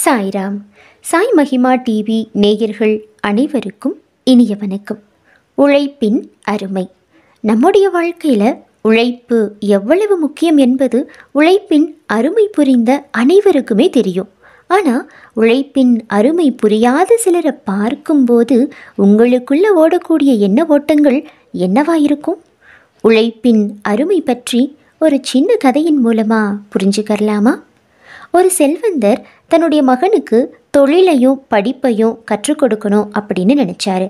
சாய்ராம் சாய் மகிமா டிவி நேயர்கள் அனைவருக்கும் இனிய வணக்கம் உழைப்பின் அருமை நம்முடைய வாழ்க்கையில் உழைப்பு எவ்வளவு முக்கியம் என்பது உழைப்பின் அருமை புரிந்த அனைவருக்குமே தெரியும் ஆனால் உழைப்பின் அருமை புரியாத சிலரை பார்க்கும்போது உங்களுக்குள்ளே ஓடக்கூடிய என்ன ஓட்டங்கள் என்னவாயிருக்கும் உழைப்பின் அருமை பற்றி ஒரு சின்ன கதையின் மூலமாக புரிஞ்சுக்கரலாமா ஒரு செல்வந்தர் தன்னுடைய மகனுக்கு தொழிலையும் படிப்பையும் கற்றுக் கொடுக்கணும் அப்படின்னு நினச்சாரு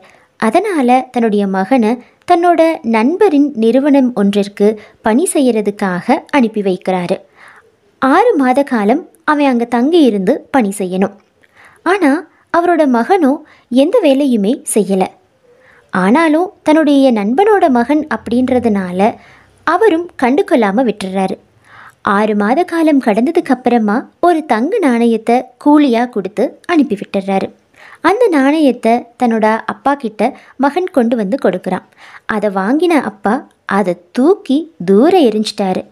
அதனால் தன்னுடைய மகனை தன்னோட நண்பரின் நிறுவனம் ஒன்றிற்கு பணி செய்கிறதுக்காக அனுப்பி வைக்கிறாரு ஆறு மாத காலம் அவன் அங்கே தங்கி இருந்து பணி செய்யணும் ஆனால் அவரோட மகனும் எந்த வேலையுமே செய்யலை ஆனாலும் தன்னுடைய நண்பனோட மகன் அப்படின்றதுனால அவரும் கண்டுக்கொள்ளாமல் விட்டுறாரு ஆறு மாத காலம் கடந்ததுக்கு அப்புறமா ஒரு தங்க நாணயத்தை கூலியாக கொடுத்து அனுப்பி விட்டுறாரு அந்த நாணயத்தை தன்னோட அப்பா கிட்ட மகன் கொண்டு வந்து கொடுக்குறான் அதை வாங்கின அப்பா அதை தூக்கி தூர எரிஞ்சிட்டாரு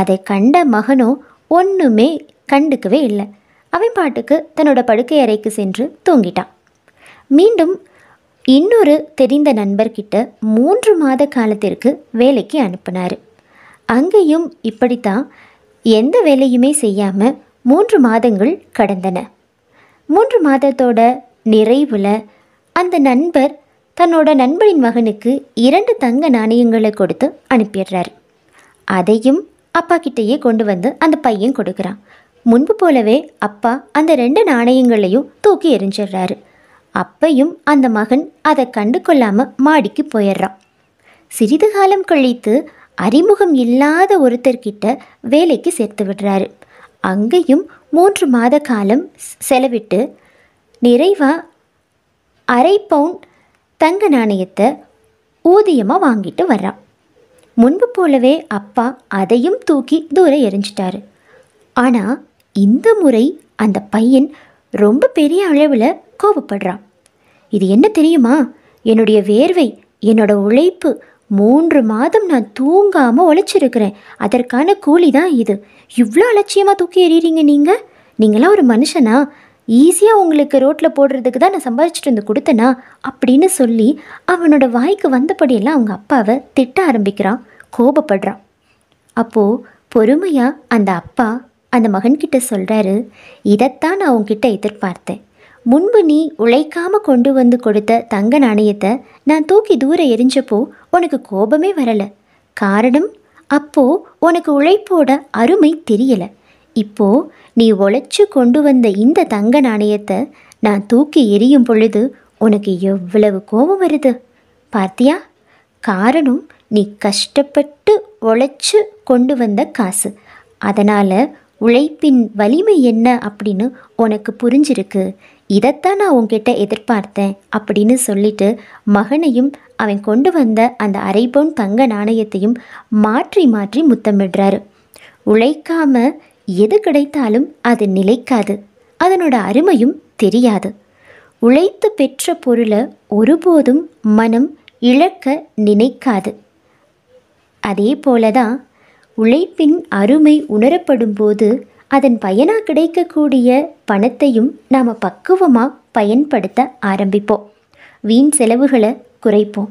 அதை கண்ட மகனும் ஒன்றுமே கண்டுக்கவே இல்லை அவன் பாட்டுக்கு தன்னோட படுக்கை அறைக்கு சென்று தூங்கிட்டான் மீண்டும் இன்னொரு தெரிந்த நண்பர்கிட்ட மூன்று மாத காலத்திற்கு வேலைக்கு அனுப்பினார் அங்கேயும் இப்படித்தான் எந்த வேலையுமே செய்யாமல் மூன்று மாதங்கள் கடந்தன மூன்று மாதத்தோட நிறைவில் அந்த நண்பர் தன்னோட நண்பரின் மகனுக்கு இரண்டு தங்க நாணயங்களை கொடுத்து அனுப்பிடுறாரு அதையும் அப்பா கிட்டேயே கொண்டு வந்து அந்த பையன் கொடுக்குறான் முன்பு போலவே அப்பா அந்த ரெண்டு நாணயங்களையும் தூக்கி எரிஞ்சிடுறாரு அப்பையும் அந்த மகன் அதை கண்டு கொள்ளாமல் மாடிக்கு போயிடுறான் சிறிது காலம் கழித்து அறிமுகம் இல்லாத ஒருத்தர்கிட்ட வேலைக்கு சேர்த்து விடுறாரு அங்கேயும் மூன்று மாத காலம் செலவிட்டு நிறைவாக அரை பவுண்ட் தங்க நாணயத்தை ஊதியமாக வாங்கிட்டு வர்றான் முன்பு போலவே அப்பா அதையும் தூக்கி தூர எரிஞ்சிட்டாரு ஆனால் இந்த முறை அந்த பையன் ரொம்ப பெரிய அளவில் கோபப்படுறான் இது என்ன தெரியுமா என்னுடைய வேர்வை என்னோட உழைப்பு மூன்று மாதம் நான் தூங்காமல் உழைச்சிருக்கிறேன் அதற்கான கூலி தான் இது இவ்வளோ அலட்சியமாக தூக்கி எறிகிறீங்க நீங்கள் நீங்களாம் ஒரு மனுஷனா ஈஸியாக உங்களுக்கு ரோட்டில் போடுறதுக்கு தான் நான் சம்பாதிச்சிட்டு வந்து கொடுத்தனா அப்படின்னு சொல்லி அவனோட வாய்க்கு வந்தபடியெல்லாம் அவங்க அப்பாவை திட்ட ஆரம்பிக்கிறான் கோபப்படுறான் அப்போது பொறுமையாக அந்த அப்பா அந்த மகன்கிட்ட சொல்கிறாரு இதைத்தான் நான் உங்ககிட்ட எதிர்பார்த்தேன் முன்பு நீ உழைக்காம கொண்டு வந்து கொடுத்த தங்க நாணயத்தை நான் தூக்கி தூர எரிஞ்சப்போ உனக்கு கோபமே வரலை காரணம் அப்போ உனக்கு உழைப்போட அருமை தெரியலை இப்போ நீ உழைச்சி கொண்டு வந்த இந்த தங்க நாணயத்தை நான் தூக்கி எரியும் பொழுது உனக்கு எவ்வளவு கோபம் வருது பார்த்தியா காரணம் நீ கஷ்டப்பட்டு உழைச்சி கொண்டு வந்த காசு அதனால் உழைப்பின் வலிமை என்ன அப்படின்னு உனக்கு புரிஞ்சிருக்கு இதைத்தான் நான் உங்ககிட்ட எதிர்பார்த்தேன் அப்படின்னு சொல்லிட்டு மகனையும் அவன் கொண்டு வந்த அந்த அரை தங்க நாணயத்தையும் மாற்றி மாற்றி முத்தமிடுறாரு உழைக்காம எது கிடைத்தாலும் அது நிலைக்காது அதனோட அருமையும் தெரியாது உழைத்து பெற்ற பொருளை ஒருபோதும் மனம் இழக்க நினைக்காது அதே போல தான் உழைப்பின் அருமை உணரப்படும் போது அதன் பயனாக கிடைக்கக்கூடிய பணத்தையும் நாம் பக்குவமாக பயன்படுத்த ஆரம்பிப்போம் வீண் செலவுகளை குறைப்போம்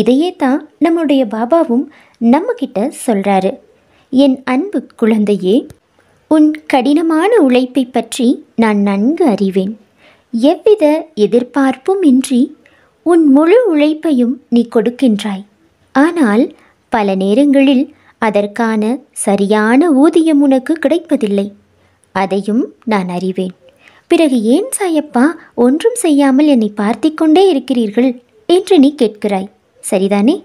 இதையே தான் நம்முடைய பாபாவும் நம்மக்கிட்ட சொல்கிறாரு என் அன்பு குழந்தையே உன் கடினமான உழைப்பை பற்றி நான் நன்கு அறிவேன் எவ்வித எதிர்பார்ப்பும் இன்றி உன் முழு உழைப்பையும் நீ கொடுக்கின்றாய் ஆனால் பல நேரங்களில் அதற்கான சரியான ஊதியம் உனக்கு கிடைப்பதில்லை அதையும் நான் அறிவேன் பிறகு ஏன் சாயப்பா ஒன்றும் செய்யாமல் என்னை பார்த்து கொண்டே இருக்கிறீர்கள் என்று நீ கேட்கிறாய் சரிதானே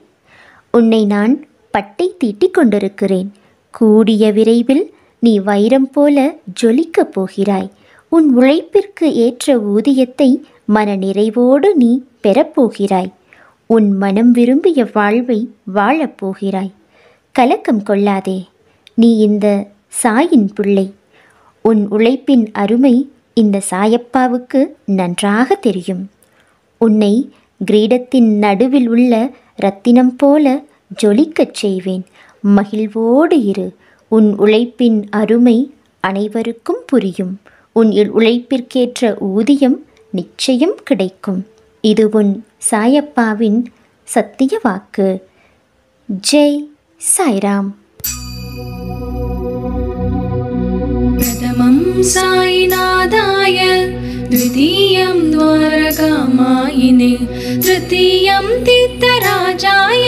உன்னை நான் பட்டை தீட்டிக் கொண்டிருக்கிறேன் கூடிய விரைவில் நீ வைரம் போல ஜொலிக்கப் போகிறாய் உன் உழைப்பிற்கு ஏற்ற ஊதியத்தை மன நிறைவோடு நீ பெறப்போகிறாய் உன் மனம் விரும்பிய வாழ்வை வாழப்போகிறாய் கலக்கம் கொள்ளாதே நீ இந்த சாயின் பிள்ளை உன் உழைப்பின் அருமை இந்த சாயப்பாவுக்கு நன்றாக தெரியும் உன்னை கிரீடத்தின் நடுவில் உள்ள ரத்தினம் போல ஜொலிக்கச் செய்வேன் மகிழ்வோடு இரு உன் உழைப்பின் அருமை அனைவருக்கும் புரியும் உன் உழைப்பிற்கேற்ற ஊதியம் நிச்சயம் கிடைக்கும் இது உன் சாயப்பாவின் சத்திய வாக்கு ஜெய் सायिराम् प्रथमं साईनादाय द्वितीयं द्वारकामायिने तृतीयं तीर्थराजाय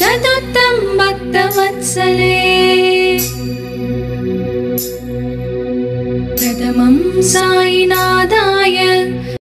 चतुर्थं भक्तवत्सले प्रथमं साईना